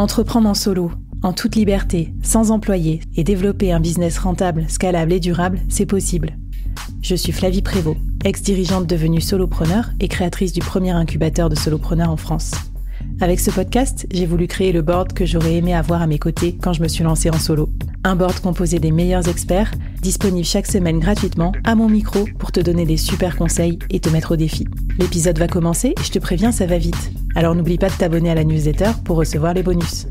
Entreprendre en solo, en toute liberté, sans employés, et développer un business rentable, scalable et durable, c'est possible. Je suis Flavie Prévost, ex-dirigeante devenue solopreneur et créatrice du premier incubateur de solopreneurs en France. Avec ce podcast, j'ai voulu créer le board que j'aurais aimé avoir à mes côtés quand je me suis lancée en solo. Un board composé des meilleurs experts, disponible chaque semaine gratuitement à mon micro pour te donner des super conseils et te mettre au défi. L'épisode va commencer je te préviens, ça va vite. Alors n'oublie pas de t'abonner à la newsletter pour recevoir les bonus.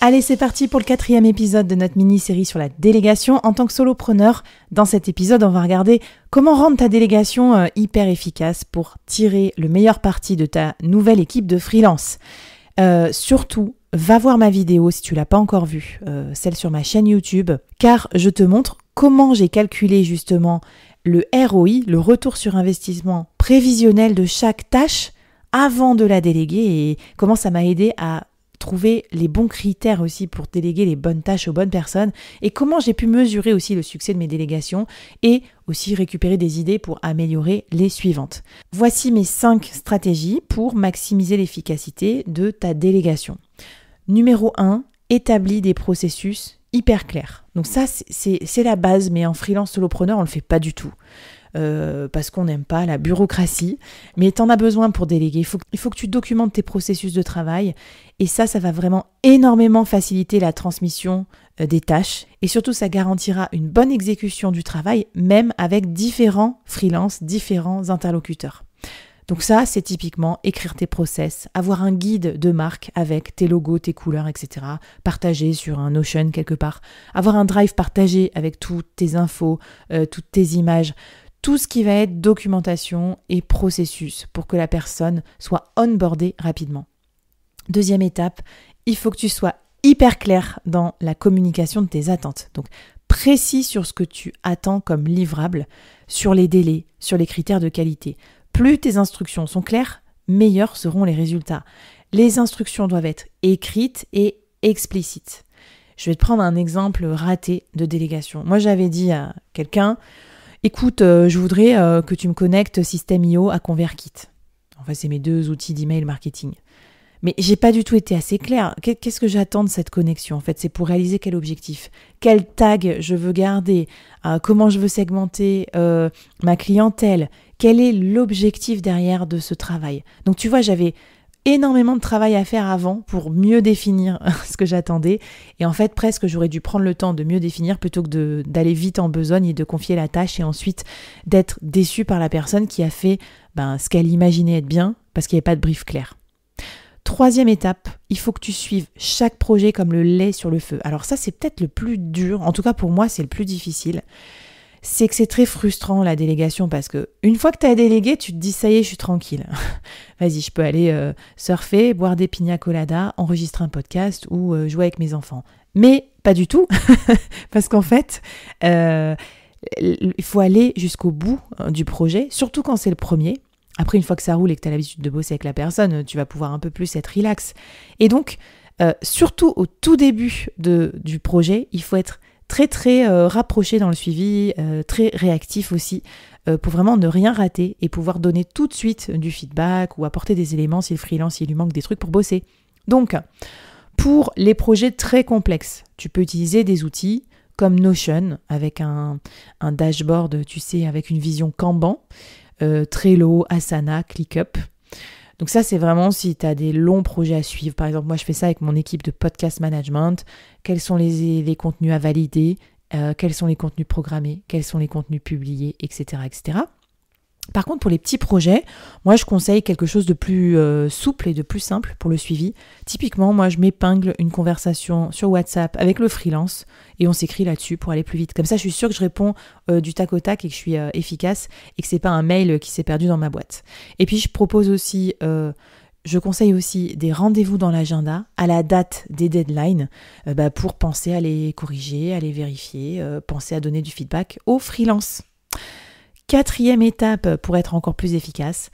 Allez, c'est parti pour le quatrième épisode de notre mini-série sur la délégation en tant que solopreneur. Dans cet épisode, on va regarder comment rendre ta délégation euh, hyper efficace pour tirer le meilleur parti de ta nouvelle équipe de freelance. Euh, surtout, va voir ma vidéo si tu l'as pas encore vue, euh, celle sur ma chaîne YouTube, car je te montre comment j'ai calculé justement le ROI, le retour sur investissement prévisionnel de chaque tâche avant de la déléguer et comment ça m'a aidé à trouver les bons critères aussi pour déléguer les bonnes tâches aux bonnes personnes et comment j'ai pu mesurer aussi le succès de mes délégations et aussi récupérer des idées pour améliorer les suivantes. Voici mes 5 stratégies pour maximiser l'efficacité de ta délégation. Numéro 1, établis des processus hyper clairs. Donc ça, c'est la base, mais en freelance solopreneur, on ne le fait pas du tout. Euh, parce qu'on n'aime pas la bureaucratie, mais en as besoin pour déléguer. Il faut, il faut que tu documentes tes processus de travail et ça, ça va vraiment énormément faciliter la transmission euh, des tâches et surtout ça garantira une bonne exécution du travail même avec différents freelances, différents interlocuteurs. Donc ça, c'est typiquement écrire tes process, avoir un guide de marque avec tes logos, tes couleurs, etc. Partager sur un Notion quelque part, avoir un drive partagé avec toutes tes infos, euh, toutes tes images, tout ce qui va être documentation et processus pour que la personne soit onboardée rapidement. Deuxième étape, il faut que tu sois hyper clair dans la communication de tes attentes. Donc précis sur ce que tu attends comme livrable, sur les délais, sur les critères de qualité. Plus tes instructions sont claires, meilleurs seront les résultats. Les instructions doivent être écrites et explicites. Je vais te prendre un exemple raté de délégation. Moi, j'avais dit à quelqu'un, écoute, euh, je voudrais euh, que tu me connectes I.O. à ConvertKit. Enfin, c'est mes deux outils d'email marketing. Mais j'ai pas du tout été assez claire. Qu'est-ce que j'attends de cette connexion En fait, c'est pour réaliser quel objectif, quel tag je veux garder, euh, comment je veux segmenter euh, ma clientèle, quel est l'objectif derrière de ce travail. Donc tu vois, j'avais énormément de travail à faire avant pour mieux définir ce que j'attendais. Et en fait, presque, j'aurais dû prendre le temps de mieux définir plutôt que d'aller vite en besogne et de confier la tâche et ensuite d'être déçu par la personne qui a fait ben, ce qu'elle imaginait être bien parce qu'il n'y avait pas de brief clair. Troisième étape, il faut que tu suives chaque projet comme le lait sur le feu. Alors ça, c'est peut-être le plus dur, en tout cas pour moi, c'est le plus difficile. C'est que c'est très frustrant la délégation parce que une fois que tu as délégué, tu te dis ça y est, je suis tranquille. Vas-y, je peux aller euh, surfer, boire des pina coladas, enregistrer un podcast ou euh, jouer avec mes enfants. Mais pas du tout, parce qu'en fait, euh, il faut aller jusqu'au bout du projet, surtout quand c'est le premier. Après, une fois que ça roule et que tu as l'habitude de bosser avec la personne, tu vas pouvoir un peu plus être relax. Et donc, euh, surtout au tout début de, du projet, il faut être très très euh, rapproché dans le suivi, euh, très réactif aussi, pour vraiment ne rien rater et pouvoir donner tout de suite du feedback ou apporter des éléments si le freelance, il lui manque des trucs pour bosser. Donc, pour les projets très complexes, tu peux utiliser des outils comme Notion avec un, un dashboard, tu sais, avec une vision Kanban euh, Trello, Asana, ClickUp. Donc ça, c'est vraiment si tu as des longs projets à suivre. Par exemple, moi, je fais ça avec mon équipe de podcast management. Quels sont les, contenus à valider euh, Quels sont les contenus programmés Quels sont les contenus publiés Etc. etc. Par contre, pour les petits projets, moi je conseille quelque chose de plus euh, souple et de plus simple pour le suivi. Typiquement, moi je m'épingle une conversation sur WhatsApp avec le freelance et on s'écrit là-dessus pour aller plus vite. Comme ça, je suis sûre que je réponds euh, du tac au tac et que je suis euh, efficace et que c'est pas un mail qui s'est perdu dans ma boîte. Et puis je propose aussi je conseille aussi des rendez-vous dans l'agenda à la date des deadlines bah, pour penser à les corriger, à les vérifier, penser à donner du feedback au freelance. Quatrième étape pour être encore plus efficace,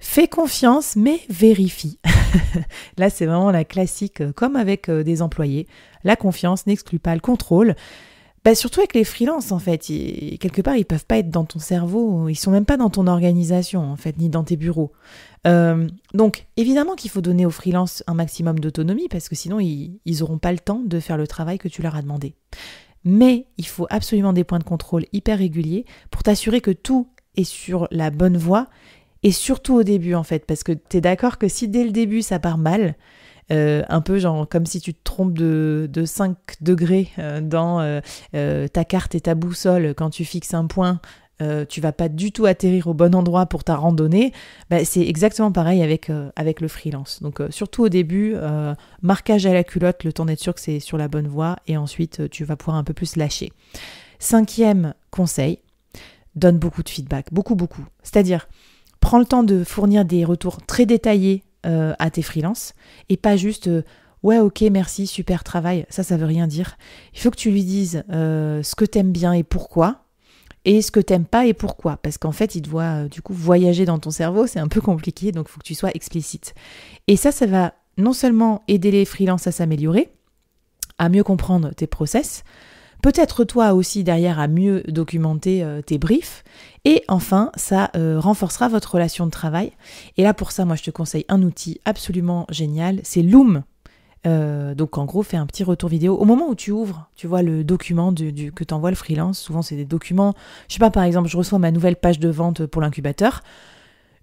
fais confiance mais vérifie. Là, c'est vraiment la classique, euh, comme avec euh, des employés. La confiance n'exclut pas le contrôle. Bah, surtout avec les freelances, en fait. quelque part, ils peuvent pas être dans ton cerveau. Ils sont même pas dans ton organisation, en fait, ni dans tes bureaux. Euh, donc, évidemment qu'il faut donner aux freelances un maximum d'autonomie parce que sinon, ils n'auront pas le temps de faire le travail que tu leur as demandé mais il faut absolument des points de contrôle hyper réguliers pour t'assurer que tout est sur la bonne voie et surtout au début en fait, parce que tu es d'accord que si dès le début ça part mal, euh, un peu genre comme si tu te trompes de, 5 degrés euh, dans euh, ta carte et ta boussole quand tu fixes un point tu euh, tu vas pas du tout atterrir au bon endroit pour ta randonnée, bah, c'est exactement pareil avec, euh, avec le freelance. Donc euh, surtout au début, marquage à la culotte, le temps d'être sûr que c'est sur la bonne voie, et ensuite tu vas pouvoir un peu plus lâcher. Cinquième conseil, donne beaucoup de feedback, beaucoup, beaucoup. C'est-à-dire, prends le temps de fournir des retours très détaillés à tes freelances, et pas juste... Ouais, ok, merci, super travail. Ça, ça veut rien dire. Il faut que tu lui dises ce que t'aimes bien et pourquoi, et ce que t'aimes pas et pourquoi. Parce qu'en fait, il te voit euh, du coup voyager dans ton cerveau, c'est un peu compliqué, donc il faut que tu sois explicite. Et ça, ça va non seulement aider les freelances à s'améliorer, à mieux comprendre tes process, peut-être toi aussi derrière à mieux documenter euh, tes briefs, et enfin, ça euh, renforcera votre relation de travail. Et là, pour ça, moi, je te conseille un outil absolument génial, c'est Loom. Euh, donc en gros, fais un petit retour vidéo au moment où tu ouvres, tu vois le document que t'envoie le freelance. Souvent, c'est des documents. Je sais pas, par exemple, je reçois ma nouvelle page de vente pour l'incubateur.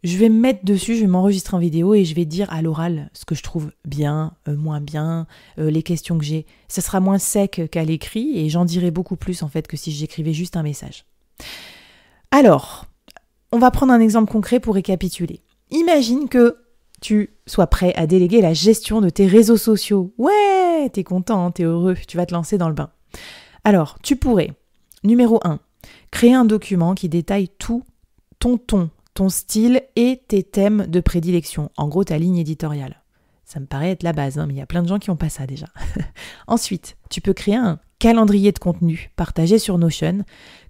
Je vais me mettre dessus, je vais m'enregistrer en vidéo et je vais dire à l'oral ce que je trouve bien, euh, moins bien, euh, les questions que j'ai. Ça sera moins sec qu'à l'écrit et j'en dirai beaucoup plus en fait que si j'écrivais juste un message. Alors, on va prendre un exemple concret pour récapituler. Imagine que tu sois prêt à déléguer la gestion de tes réseaux sociaux. Ouais, t'es content, hein, t'es heureux, tu vas te lancer dans le bain. Alors, tu pourrais, numéro 1, créer un document qui détaille tout ton ton, ton style et tes thèmes de prédilection, en gros ta ligne éditoriale. Ça me paraît être la base, hein, mais il y a plein de gens qui n'ont pas ça déjà. Ensuite, tu peux créer un calendrier de contenu partagé sur Notion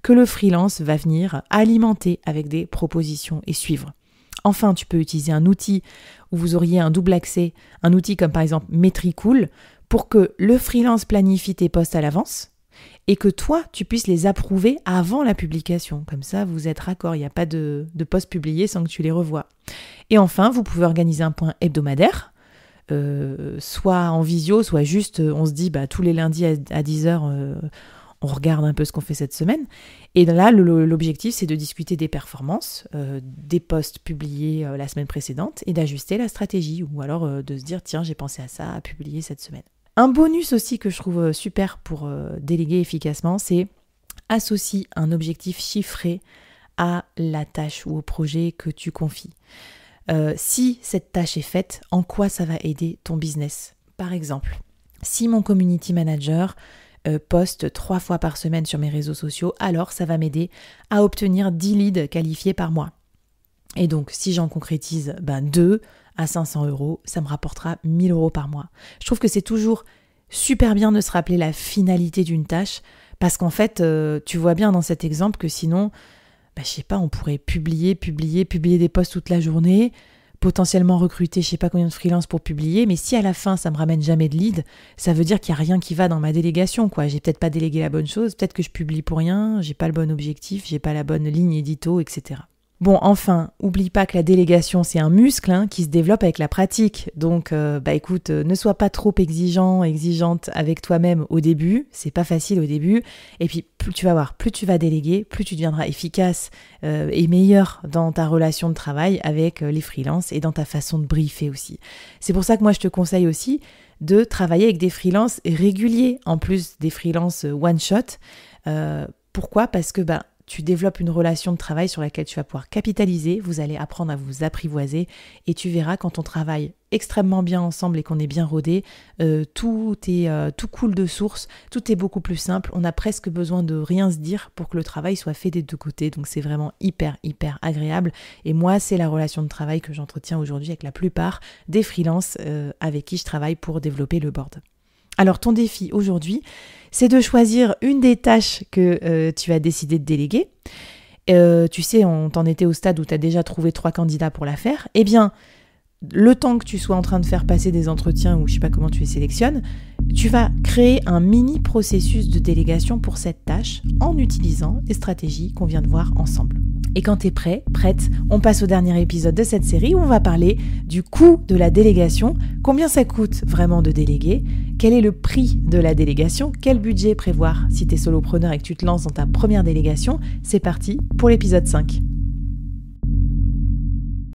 que le freelance va venir alimenter avec des propositions et suivre. Enfin, tu peux utiliser un outil où vous auriez un double accès, un outil comme par exemple Metricool, pour que le freelance planifie tes postes à l'avance et que toi, tu puisses les approuver avant la publication. Comme ça, vous êtes raccord, il n'y a pas de, de publiés sans que tu les revoies. Et enfin, vous pouvez organiser un point hebdomadaire, euh, soit en visio, soit juste, euh, on se dit, bah, tous les lundis à, 10h, on regarde un peu ce qu'on fait cette semaine. Et là, l'objectif, c'est de discuter des performances, euh, des posts publiés euh, la semaine précédente et d'ajuster la stratégie, ou alors euh, de se dire, tiens, j'ai pensé à ça, à publier cette semaine. Un bonus aussi que je trouve super pour déléguer efficacement, c'est associer un objectif chiffré à la tâche ou au projet que tu confies. si cette tâche est faite, en quoi ça va aider ton business Par exemple, si mon community manager euh, postes trois fois par semaine sur mes réseaux sociaux, alors ça va m'aider à obtenir 10 leads qualifiés par mois. Et donc, si j'en concrétise ben, 2 à 500 euros, ça me rapportera 1000 euros par mois. Je trouve que c'est toujours super bien de se rappeler la finalité d'une tâche, parce qu'en fait, euh, tu vois bien dans cet exemple que sinon, bah, je sais pas, on pourrait publier, publier, publier des posts toute la journée, potentiellement recruter je sais pas combien de freelance pour publier, mais si à la fin ça me ramène jamais de lead, ça veut dire qu'il n'y a rien qui va dans ma délégation, quoi. J'ai peut-être pas délégué la bonne chose, peut-être que je publie pour rien, j'ai pas le bon objectif, j'ai pas la bonne ligne édito, etc. Bon, enfin, oublie pas que la délégation, c'est un muscle hein, qui se développe avec la pratique. Donc, euh, bah écoute, euh, ne sois pas trop exigeant, exigeante avec toi-même au début. C'est pas facile au début. Et puis, plus tu vas voir, plus tu vas déléguer, plus tu deviendras efficace euh, et meilleur dans ta relation de travail avec les freelances et dans ta façon de briefer aussi. C'est pour ça que moi, je te conseille aussi de travailler avec des freelances réguliers, en plus des freelances one-shot. pourquoi Parce que, bah, tu développes une relation de travail sur laquelle tu vas pouvoir capitaliser, vous allez apprendre à vous apprivoiser et tu verras quand on travaille extrêmement bien ensemble et qu'on est bien rodé, euh, tout est euh, tout coule de source, tout est beaucoup plus simple, on a presque besoin de rien se dire pour que le travail soit fait des deux côtés. Donc c'est vraiment hyper hyper agréable et moi c'est la relation de travail que j'entretiens aujourd'hui avec la plupart des freelances euh, avec qui je travaille pour développer le board. Alors ton défi aujourd'hui, c'est de choisir une des tâches que euh, tu as décidé de déléguer. Euh, tu sais, on t'en était au stade où tu as déjà trouvé trois candidats pour la faire. Eh bien, le temps que tu sois en train de faire passer des entretiens ou je ne sais pas comment tu les sélectionnes, tu vas créer un mini processus de délégation pour cette tâche en utilisant les stratégies qu'on vient de voir ensemble. Et quand t'es prêt, prête, on passe au dernier épisode de cette série où on va parler du coût de la délégation, combien ça coûte vraiment de déléguer, quel est le prix de la délégation, quel budget prévoir si t'es solopreneur et que tu te lances dans ta première délégation. C'est parti pour l'épisode 5.